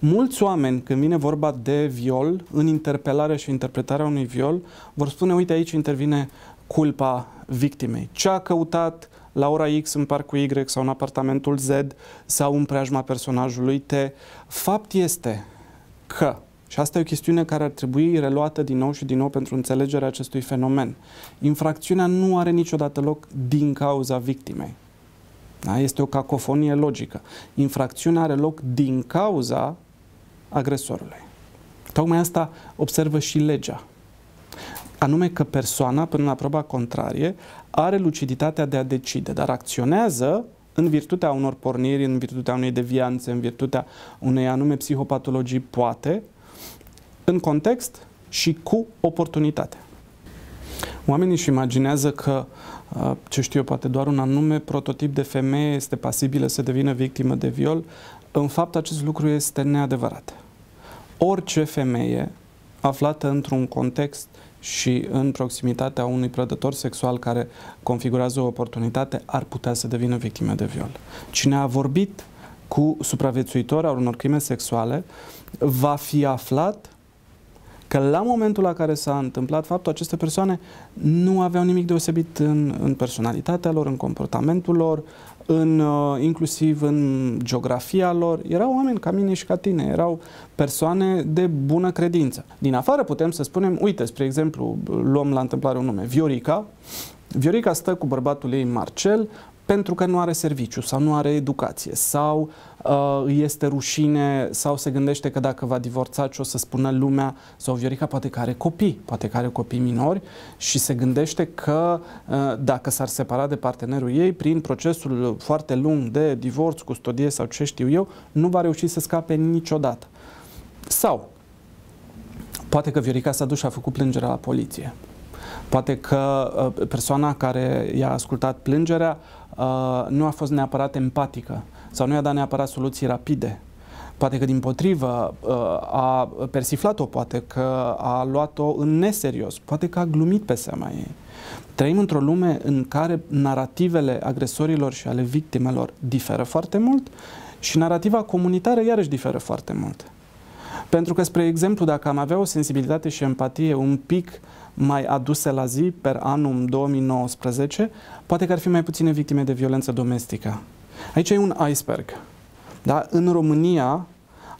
Mulți oameni, când vine vorba de viol, în interpelare și interpretarea unui viol, vor spune, uite aici intervine culpa victimei. Ce a căutat la ora X în parcul Y sau în apartamentul Z sau în preajma personajului T. Fapt este că, și asta e o chestiune care ar trebui reluată din nou și din nou pentru înțelegerea acestui fenomen, infracțiunea nu are niciodată loc din cauza victimei. Da? Este o cacofonie logică. Infracțiunea are loc din cauza agresorului. Tocmai asta observă și legea. Anume că persoana, până la proba contrarie, are luciditatea de a decide, dar acționează în virtutea unor porniri, în virtutea unei devianțe, în virtutea unei anume psihopatologii, poate, în context și cu oportunitate. Oamenii își imaginează că, uh, ce știu eu, poate doar un anume prototip de femeie este pasibilă să devină victimă de viol. În fapt, acest lucru este neadevărat. Orice femeie aflată într-un context și în proximitatea unui prădător sexual care configurează o oportunitate ar putea să devină victimă de viol. Cine a vorbit cu supraviețuitori al unor crime sexuale va fi aflat că la momentul la care s-a întâmplat faptul, aceste persoane nu aveau nimic deosebit în, în personalitatea lor, în comportamentul lor, în, uh, inclusiv în geografia lor. Erau oameni ca mine și ca tine, erau persoane de bună credință. Din afară putem să spunem, uite, spre exemplu, luăm la întâmplare un nume, Viorica, Viorica stă cu bărbatul ei Marcel, pentru că nu are serviciu sau nu are educație sau uh, este rușine sau se gândește că dacă va divorța ce o să spună lumea sau Viorica poate că are copii, poate că are copii minori și se gândește că uh, dacă s-ar separa de partenerul ei prin procesul foarte lung de divorț, custodie sau ce știu eu, nu va reuși să scape niciodată. Sau poate că Viorica s-a dus și a făcut plângerea la poliție Poate că uh, persoana care i-a ascultat plângerea uh, nu a fost neapărat empatică sau nu i-a dat neapărat soluții rapide. Poate că din potrivă uh, a persiflat-o, poate că a luat-o în neserios, poate că a glumit pe seama ei. Trăim într-o lume în care narativele agresorilor și ale victimelor diferă foarte mult și narativa comunitară iarăși diferă foarte mult. Pentru că, spre exemplu, dacă am avea o sensibilitate și empatie un pic mai aduse la zi per anum 2019, poate că ar fi mai puține victime de violență domestică. Aici e un iceberg. Da? În România,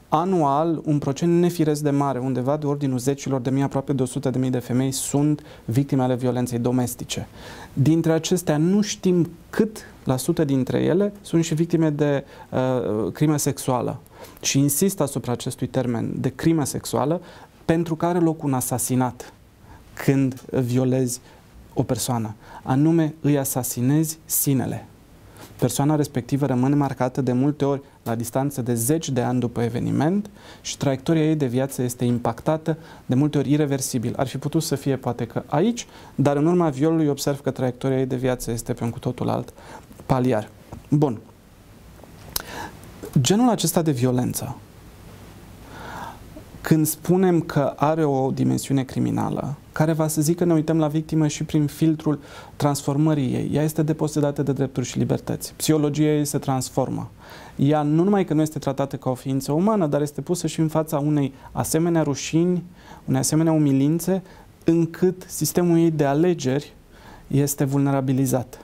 anual, un procent nefiresc de mare, undeva de ordinul zecilor de mii, aproape de 100 de mii de femei, sunt victime ale violenței domestice. Dintre acestea, nu știm cât la sută dintre ele sunt și victime de uh, crimă sexuală. Și insist asupra acestui termen de crimă sexuală, pentru care loc un asasinat când violezi o persoană, anume îi asasinezi sinele. Persoana respectivă rămâne marcată de multe ori la distanță de zeci de ani după eveniment și traiectoria ei de viață este impactată de multe ori irreversibil. Ar fi putut să fie poate că aici, dar în urma violului observ că traiectoria ei de viață este pe un cu totul alt paliar. Bun. Genul acesta de violență, când spunem că are o dimensiune criminală, care va să zică ne uităm la victimă și prin filtrul transformării ei. Ea este deposedată de drepturi și libertăți. Psihologia ei se transformă. Ea nu numai că nu este tratată ca o ființă umană, dar este pusă și în fața unei asemenea rușini, unei asemenea umilințe, încât sistemul ei de alegeri este vulnerabilizat.